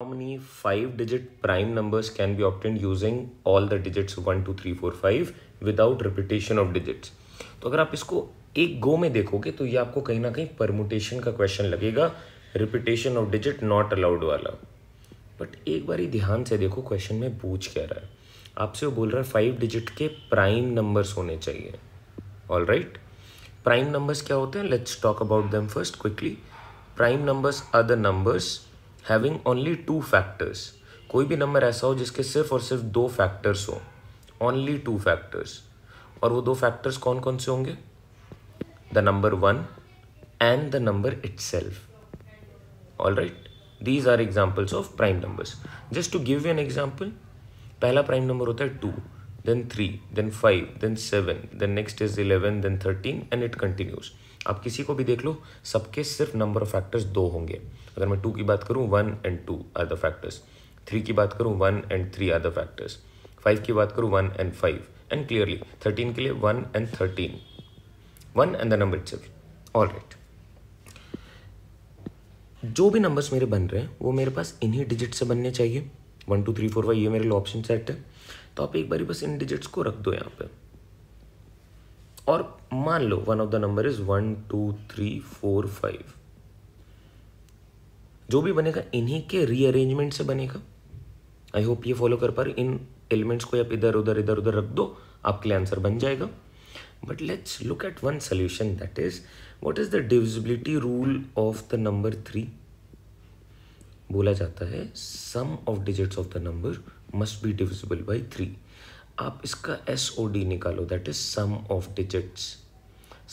How many five digit prime numbers can be obtained using all the digits one, two, three, four, five without repetition of digits? तो अगर आप इसको एक गो में देखोगे तो ये आपको कहीं ना कहीं परमुटेशन का क्वेश्चन लगेगा repetition of digit not allowed वाला बट एक बार ही ध्यान से देखो क्वेश्चन में पूछ कह रहा है आपसे वो बोल रहा है फाइव डिजिट के प्राइम नंबर्स होने चाहिए ऑल राइट प्राइम नंबर्स क्या होते हैं let's talk about them first quickly prime numbers are the numbers having only two factors कोई भी नंबर ऐसा हो जिसके सिर्फ और सिर्फ दो फैक्टर्स हो ओनली टू फैक्टर्स और वो दो फैक्टर्स कौन कौन से होंगे the number one and the number itself all right these are examples of prime numbers just to give you an example पहला प्राइम नंबर होता है two then 3 then 5 then 7 then next is 11 then 13 and it continues आप किसी को भी देख लो सबके सिर्फ नंबर ऑफ फैक्टर्स दो होंगे अगर मैं टू की बात करूँ one and two are the factors three की बात करूँ one and three are the factors five की बात करूँ one and five and clearly thirteen के लिए one and thirteen one and the number it's all right जो भी नंबर्स मेरे बन रहे हैं वो मेरे पास इन्हीं डिजिट से बनने चाहिए one two three four five ये मेरे लिए ऑप्शन सेट है तो आप एक बार बस इन डिजिट्स को रख दो यहाँ पे और मान लो one of the number is one two three four five जो भी बनेगा इन्हीं के रीअरेंजमेंट से बनेगा आई होप ये फॉलो कर पा रहे इन एलिमेंट्स को आप इधर उधर इधर उधर रख दो आपके लिए आंसर बन जाएगा but let's look at one solution that is what is the divisibility rule of the number three बोला जाता है sum of digits of the number must be divisible by three आप इसका एस ओ डी निकालो that is sum of digits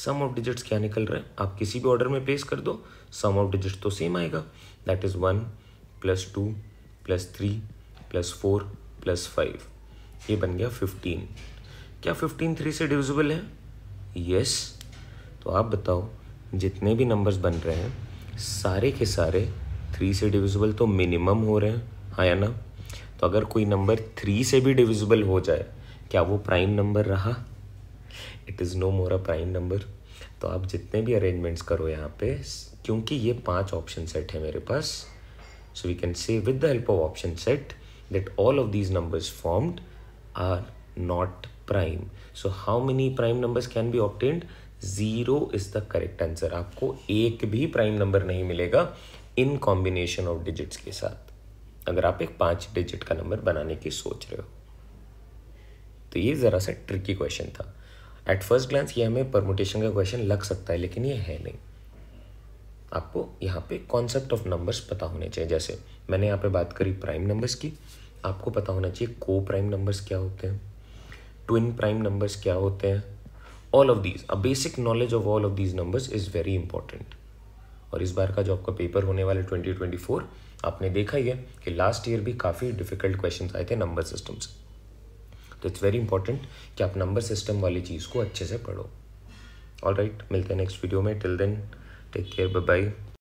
sum of digits क्या निकल रहा है आप किसी भी ऑर्डर में प्लेस कर दो सम ऑफ डिजिट्स तो सेम आएगा that is one plus two plus three plus four plus five ये बन गया फिफ्टीन क्या फिफ्टीन थ्री से डिविजिबल है यस yes. तो आप बताओ जितने भी नंबर्स बन रहे हैं सारे के सारे थ्री से डिविजिबल तो मिनिमम हो रहे हैं हाँ या ना तो अगर कोई नंबर थ्री से भी डिविजिबल हो जाए क्या वो प्राइम नंबर रहा it is no more a prime number तो आप जितने भी अरेंजमेंट्स करो यहाँ पे क्योंकि ये पांच ऑप्शन सेट है मेरे पास so we can say with the help of option set that all of these numbers formed are not prime so how many prime numbers can be obtained zero is the correct answer आपको एक भी prime number नहीं मिलेगा in combination of digits के साथ अगर आप एक पाँच डिजिट का नंबर बनाने की सोच रहे हो तो ये ज़रा सा ट्रिकी क्वेश्चन था एट फर्स्ट ग्लांस ये हमें परमोटेशन का क्वेश्चन लग सकता है लेकिन ये है नहीं आपको यहाँ पे कॉन्सेप्ट ऑफ नंबर्स पता होने चाहिए जैसे मैंने यहाँ पे बात करी प्राइम नंबर्स की आपको पता होना चाहिए को प्राइम नंबर्स क्या होते हैं ट्विन प्राइम नंबर्स क्या होते हैं all of these a basic knowledge of all of these numbers is very important और इस बार का जो आपका पेपर होने वाला है ट्वेंटी ट्वेंटी फोर आपने देखा ही है कि लास्ट ईयर भी काफ़ी डिफिकल्ट क्वेश्चन आए थे नंबर सिस्टम से तो इट्स वेरी इंपॉर्टेंट कि आप नंबर सिस्टम वाली चीज़ को अच्छे से पढ़ो ऑल राइट right, मिलते हैं नेक्स्ट वीडियो में till then take care bye bye